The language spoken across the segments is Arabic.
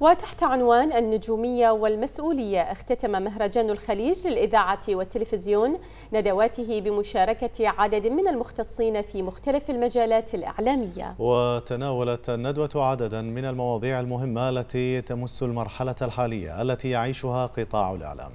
وتحت عنوان النجومية والمسؤولية اختتم مهرجان الخليج للإذاعة والتلفزيون ندواته بمشاركة عدد من المختصين في مختلف المجالات الإعلامية وتناولت الندوة عددا من المواضيع المهمة التي تمس المرحلة الحالية التي يعيشها قطاع الإعلام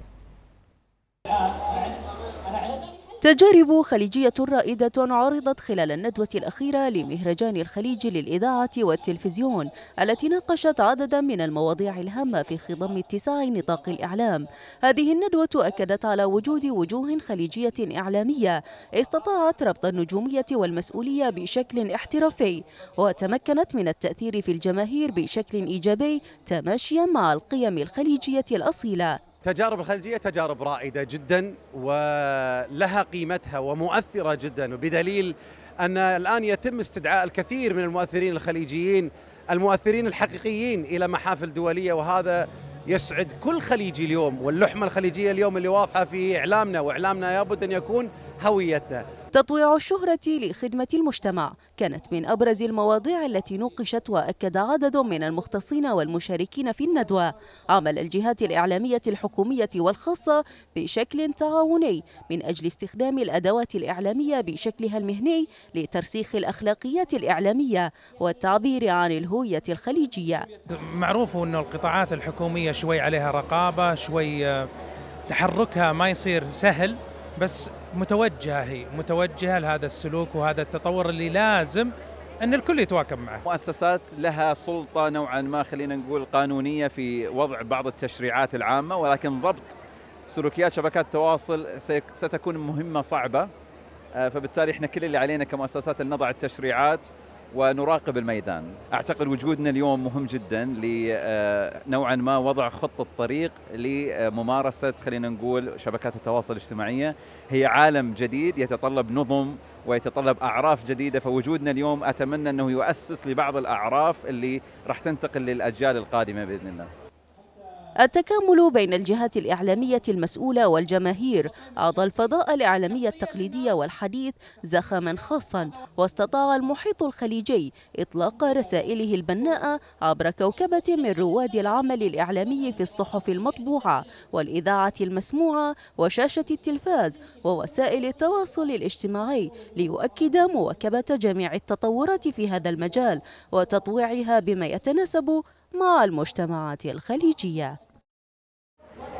تجارب خليجية رائدة عرضت خلال الندوة الأخيرة لمهرجان الخليج للإذاعة والتلفزيون التي ناقشت عددا من المواضيع الهامة في خضم اتساع نطاق الإعلام هذه الندوة أكدت على وجود وجوه خليجية إعلامية استطاعت ربط النجومية والمسؤولية بشكل احترافي وتمكنت من التأثير في الجماهير بشكل إيجابي تماشيا مع القيم الخليجية الأصيلة تجارب الخليجية تجارب رائدة جدا ولها قيمتها ومؤثرة جدا وبدليل أن الآن يتم استدعاء الكثير من المؤثرين الخليجيين المؤثرين الحقيقيين إلى محافل دولية وهذا يسعد كل خليجي اليوم واللحمة الخليجية اليوم اللي واضحة في إعلامنا وإعلامنا لابد أن يكون هويتنا تطويع الشهرة لخدمة المجتمع كانت من أبرز المواضيع التي نوقشت وأكد عدد من المختصين والمشاركين في الندوة عمل الجهات الإعلامية الحكومية والخاصة بشكل تعاوني من أجل استخدام الأدوات الإعلامية بشكلها المهني لترسيخ الأخلاقيات الإعلامية والتعبير عن الهوية الخليجية معروف أن القطاعات الحكومية شوي عليها رقابه شوي آه، تحركها ما يصير سهل بس متوجهه هي متوجهه لهذا السلوك وهذا التطور اللي لازم ان الكل يتواكب معه. مؤسسات لها سلطه نوعا ما خلينا نقول قانونيه في وضع بعض التشريعات العامه ولكن ضبط سلوكيات شبكات التواصل ستكون مهمه صعبه آه، فبالتالي احنا كل اللي علينا كمؤسسات ان نضع التشريعات ونراقب الميدان أعتقد وجودنا اليوم مهم جدا لنوعا آه، ما وضع خطة طريق لممارسة خلينا نقول شبكات التواصل الاجتماعية هي عالم جديد يتطلب نظم ويتطلب أعراف جديدة فوجودنا اليوم أتمنى أنه يؤسس لبعض الأعراف اللي راح تنتقل للأجيال القادمة بإذن الله التكامل بين الجهات الإعلامية المسؤولة والجماهير أعطى الفضاء الإعلامي التقليدي والحديث زخما خاصا واستطاع المحيط الخليجي إطلاق رسائله البناءة عبر كوكبة من رواد العمل الإعلامي في الصحف المطبوعة والإذاعة المسموعة وشاشة التلفاز ووسائل التواصل الاجتماعي ليؤكد مواكبة جميع التطورات في هذا المجال وتطويعها بما يتناسب مع المجتمعات الخليجية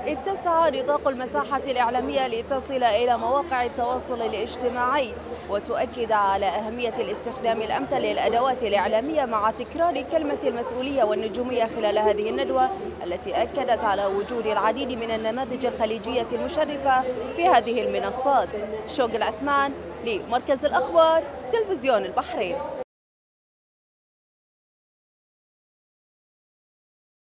اتسع نطاق المساحة الإعلامية لتصل إلى مواقع التواصل الاجتماعي وتؤكد على أهمية الاستخدام الأمثل للأدوات الإعلامية مع تكرار كلمة المسؤولية والنجومية خلال هذه الندوة التي أكدت على وجود العديد من النماذج الخليجية المشرفة في هذه المنصات شوق العثمان لمركز الأخبار تلفزيون البحرين